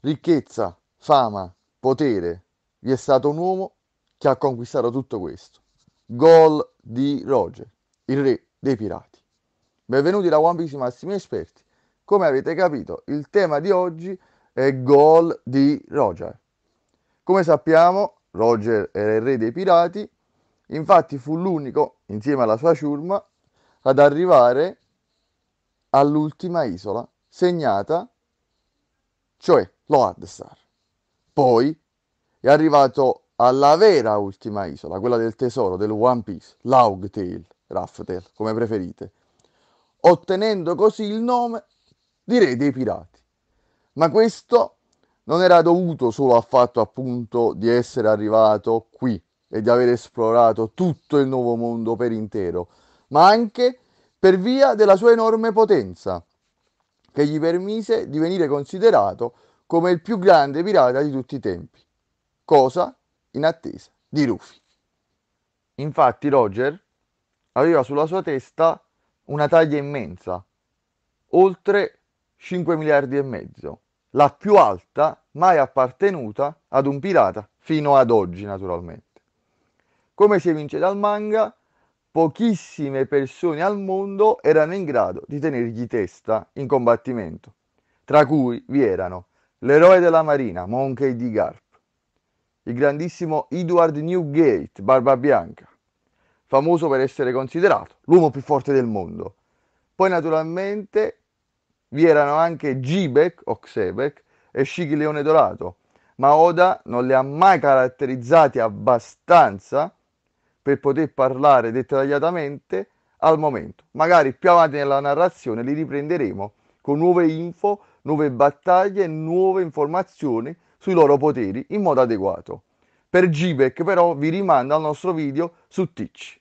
ricchezza, fama, potere. Vi è stato un uomo che ha conquistato tutto questo. Gol di Roger, il re dei pirati. Benvenuti da One Piece Massimi Esperti. Come avete capito, il tema di oggi è Gol di Roger. Come sappiamo, Roger era il re dei pirati, infatti fu l'unico, insieme alla sua ciurma, ad arrivare all'ultima isola segnata, cioè Load Star. Poi è arrivato alla vera ultima isola, quella del tesoro del One Piece, Laugtail, Raftail, come preferite, ottenendo così il nome di re dei pirati. Ma questo non era dovuto solo al fatto appunto di essere arrivato qui e di aver esplorato tutto il nuovo mondo per intero, ma anche per via della sua enorme potenza, che gli permise di venire considerato come il più grande pirata di tutti i tempi, cosa in attesa di Rufy. Infatti Roger aveva sulla sua testa una taglia immensa, oltre 5 miliardi e mezzo, la più alta mai appartenuta ad un pirata fino ad oggi naturalmente. Come si evince dal manga, pochissime persone al mondo erano in grado di tenergli testa in combattimento, tra cui vi erano l'eroe della Marina, Monkey D. Garp, il grandissimo Edward Newgate, Barba Bianca, famoso per essere considerato l'uomo più forte del mondo. Poi naturalmente vi erano anche Gibek o Xebek e Shiki Leone Dorato, ma Oda non li ha mai caratterizzati abbastanza per poter parlare dettagliatamente al momento. Magari più avanti nella narrazione li riprenderemo con nuove info, nuove battaglie e nuove informazioni sui loro poteri in modo adeguato. Per GBEC però vi rimando al nostro video su Teach.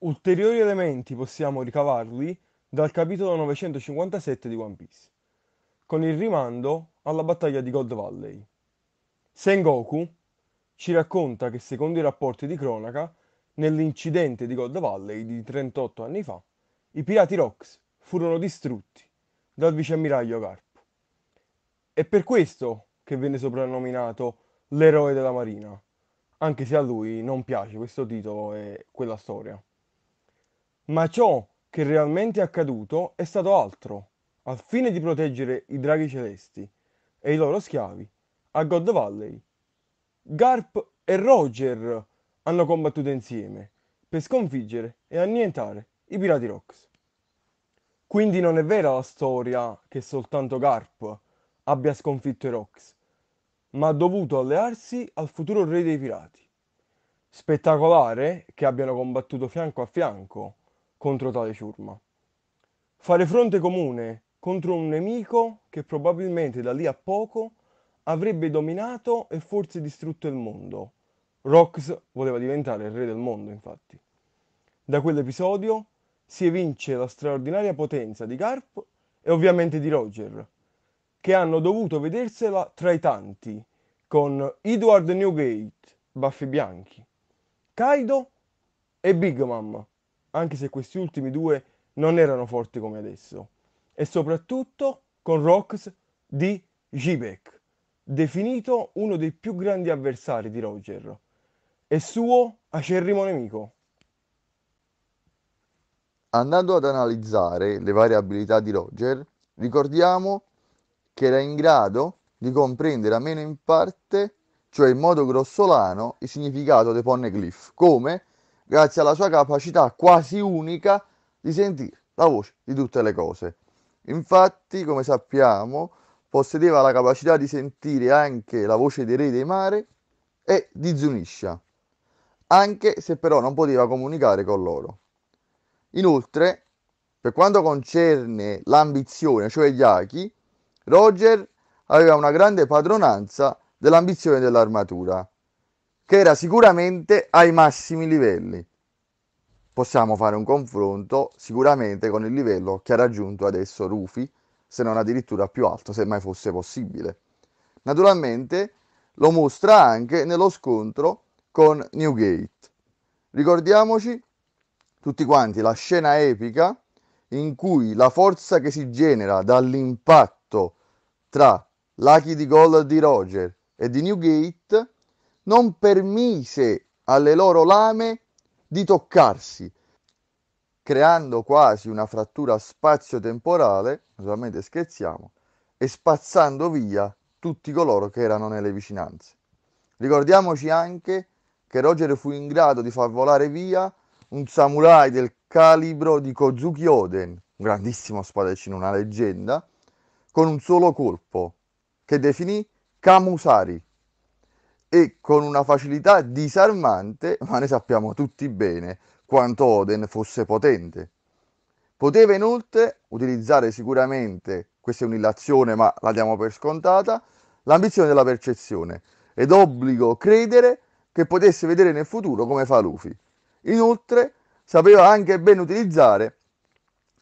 Ulteriori elementi possiamo ricavarli dal capitolo 957 di One Piece, con il rimando alla battaglia di Gold Valley. Sengoku ci racconta che secondo i rapporti di cronaca, nell'incidente di Gold Valley di 38 anni fa, i pirati Rocks furono distrutti dal viceammiraglio Carpo. È per questo che venne soprannominato l'eroe della Marina, anche se a lui non piace questo titolo e quella storia. Ma ciò che realmente è accaduto è stato altro, al fine di proteggere i draghi celesti e i loro schiavi a God Valley. Garp e Roger hanno combattuto insieme per sconfiggere e annientare i Pirati Rocks. Quindi non è vera la storia che soltanto Garp abbia sconfitto i Rox, ma ha dovuto allearsi al futuro re dei pirati. Spettacolare che abbiano combattuto fianco a fianco contro tale ciurma. Fare fronte comune contro un nemico che probabilmente da lì a poco avrebbe dominato e forse distrutto il mondo. Rox voleva diventare il re del mondo, infatti. Da quell'episodio si evince la straordinaria potenza di Garp e ovviamente di Roger, che hanno dovuto vedersela tra i tanti, con Edward Newgate, Baffi Bianchi, Kaido e Big Mom, anche se questi ultimi due non erano forti come adesso, e soprattutto con Rox di Jibek, definito uno dei più grandi avversari di Roger e suo acerrimo nemico. Andando ad analizzare le varie abilità di Roger, ricordiamo che era in grado di comprendere almeno in parte, cioè in modo grossolano, il significato dei poneglyph, come grazie alla sua capacità quasi unica di sentire la voce di tutte le cose. Infatti, come sappiamo, possedeva la capacità di sentire anche la voce dei re dei mare e di Zuniscia, anche se però non poteva comunicare con loro. Inoltre, per quanto concerne l'ambizione, cioè gli Aki, Roger aveva una grande padronanza dell'ambizione dell'armatura, che era sicuramente ai massimi livelli. Possiamo fare un confronto sicuramente con il livello che ha raggiunto adesso Rufy, se non addirittura più alto, se mai fosse possibile. Naturalmente lo mostra anche nello scontro con Newgate. Ricordiamoci tutti quanti la scena epica in cui la forza che si genera dall'impatto tra lucky di gol di Roger e di Newgate non permise alle loro lame di toccarsi, creando quasi una frattura spazio-temporale, naturalmente scherziamo, e spazzando via tutti coloro che erano nelle vicinanze. Ricordiamoci anche che Roger fu in grado di far volare via un samurai del calibro di Kozuki Oden, un grandissimo spadaccino, una leggenda, con un solo colpo, che definì Kamusari, e con una facilità disarmante, ma ne sappiamo tutti bene quanto Oden fosse potente. Poteva inoltre utilizzare sicuramente, questa è un'illazione ma la diamo per scontata, l'ambizione della percezione ed obbligo credere che potesse vedere nel futuro come fa Luffy. Inoltre sapeva anche ben utilizzare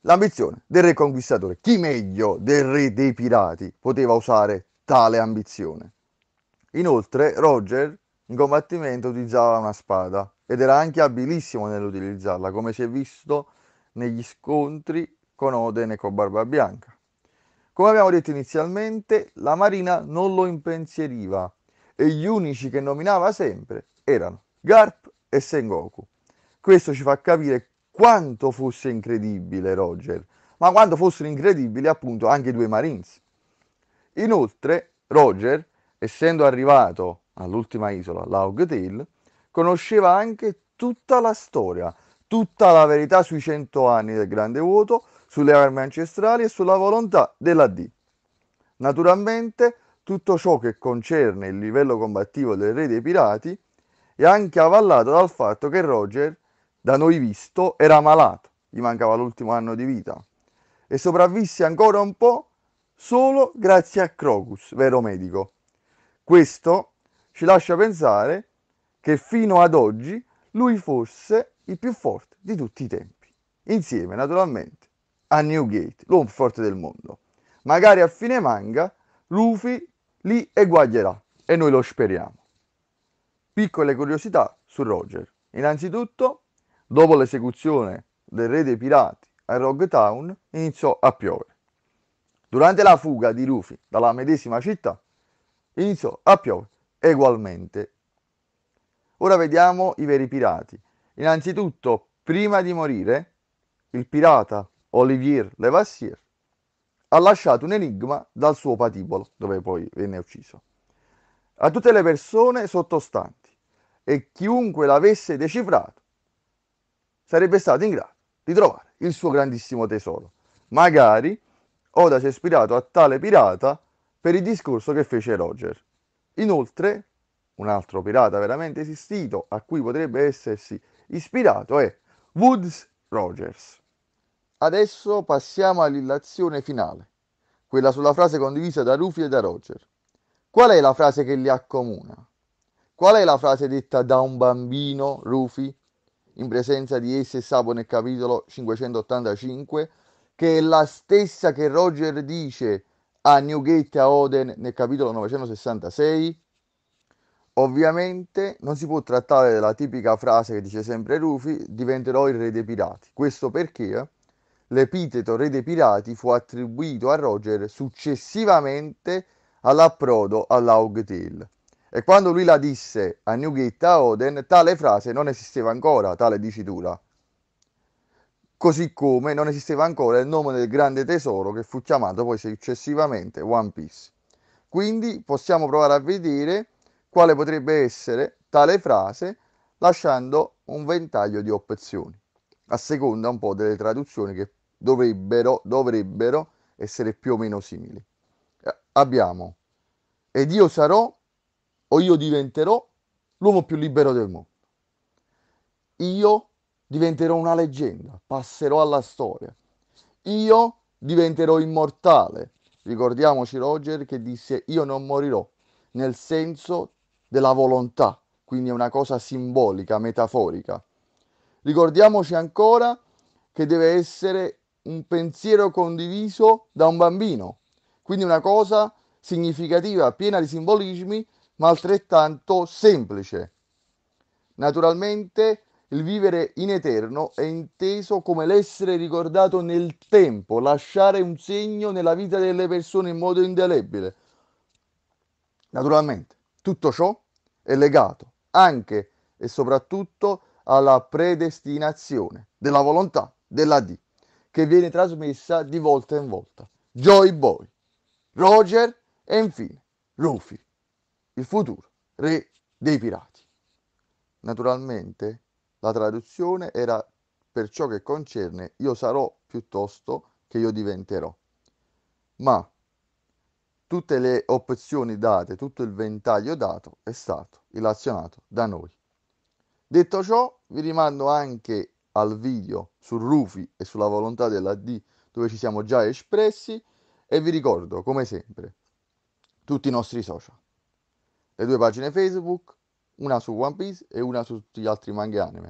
l'ambizione del re conquistatore. Chi meglio del re dei pirati poteva usare tale ambizione? Inoltre Roger in combattimento utilizzava una spada ed era anche abilissimo nell'utilizzarla, come si è visto negli scontri con Oden e con Barbabianca. Come abbiamo detto inizialmente, la Marina non lo impensieriva e gli unici che nominava sempre erano Garp e Sengoku. Questo ci fa capire quanto fosse incredibile Roger, ma quanto fossero incredibili appunto anche i due Marines. Inoltre, Roger, essendo arrivato all'ultima isola, la Tale, conosceva anche tutta la storia, tutta la verità sui cento anni del grande vuoto, sulle armi ancestrali e sulla volontà della D. Naturalmente, tutto ciò che concerne il livello combattivo del Re dei Pirati è anche avallato dal fatto che Roger da noi visto, era malato, gli mancava l'ultimo anno di vita e sopravvisse ancora un po' solo grazie a Crocus, vero medico. Questo ci lascia pensare che fino ad oggi lui fosse il più forte di tutti i tempi, insieme naturalmente a Newgate, l'uomo più forte del mondo. Magari a fine manga Luffy li eguaglierà e noi lo speriamo. Piccole curiosità su Roger. Innanzitutto Dopo l'esecuzione del re dei pirati a Rogue Town iniziò a piovere. Durante la fuga di Rufy dalla medesima città iniziò a piovere egualmente. Ora vediamo i veri pirati. Innanzitutto, prima di morire, il pirata Olivier Levassier ha lasciato un enigma dal suo patibolo, dove poi venne ucciso, a tutte le persone sottostanti e chiunque l'avesse decifrato sarebbe stato in grado di trovare il suo grandissimo tesoro. Magari Oda si è ispirato a tale pirata per il discorso che fece Roger. Inoltre, un altro pirata veramente esistito a cui potrebbe essersi ispirato è Woods Rogers. Adesso passiamo all'illazione finale, quella sulla frase condivisa da Ruffy e da Roger. Qual è la frase che li accomuna? Qual è la frase detta da un bambino, Rufy, in presenza di esse e Sapo nel capitolo 585, che è la stessa che Roger dice a Newgate a Oden nel capitolo 966. Ovviamente non si può trattare della tipica frase che dice sempre Rufy, diventerò il re dei pirati. Questo perché l'epiteto re dei pirati fu attribuito a Roger successivamente all'approdo all'Aug Tale. E quando lui la disse a Newgate a Oden, tale frase non esisteva ancora, tale dicitura. Così come non esisteva ancora il nome del grande tesoro che fu chiamato poi successivamente One Piece. Quindi possiamo provare a vedere quale potrebbe essere tale frase lasciando un ventaglio di opzioni, a seconda un po' delle traduzioni che dovrebbero, dovrebbero essere più o meno simili. Eh, abbiamo ed io sarò o io diventerò l'uomo più libero del mondo. Io diventerò una leggenda, passerò alla storia. Io diventerò immortale. Ricordiamoci Roger che disse io non morirò nel senso della volontà, quindi è una cosa simbolica, metaforica. Ricordiamoci ancora che deve essere un pensiero condiviso da un bambino, quindi una cosa significativa, piena di simbolismi ma altrettanto semplice. Naturalmente il vivere in eterno è inteso come l'essere ricordato nel tempo, lasciare un segno nella vita delle persone in modo indelebile. Naturalmente tutto ciò è legato anche e soprattutto alla predestinazione della volontà della D che viene trasmessa di volta in volta. Joy Boy, Roger e infine Rufy il futuro re dei pirati. Naturalmente la traduzione era per ciò che concerne io sarò piuttosto che io diventerò. Ma tutte le opzioni date, tutto il ventaglio dato è stato relazionato da noi. Detto ciò, vi rimando anche al video su Rufi e sulla volontà della D dove ci siamo già espressi e vi ricordo come sempre tutti i nostri social le due pagine Facebook, una su One Piece e una su tutti gli altri manga anime,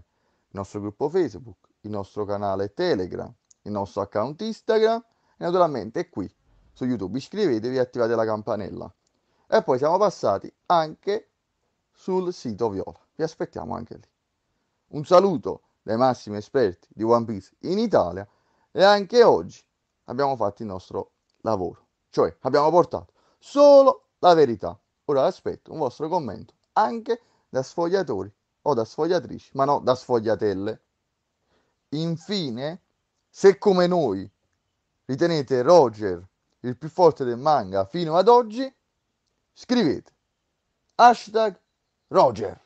il nostro gruppo Facebook, il nostro canale Telegram, il nostro account Instagram e naturalmente qui su YouTube. Iscrivetevi e attivate la campanella. E poi siamo passati anche sul sito Viola. Vi aspettiamo anche lì. Un saluto dai massimi esperti di One Piece in Italia e anche oggi abbiamo fatto il nostro lavoro, cioè abbiamo portato solo la verità Ora aspetto un vostro commento anche da sfogliatori o da sfogliatrici, ma no da sfogliatelle. Infine, se come noi ritenete Roger il più forte del manga fino ad oggi, scrivete hashtag Roger.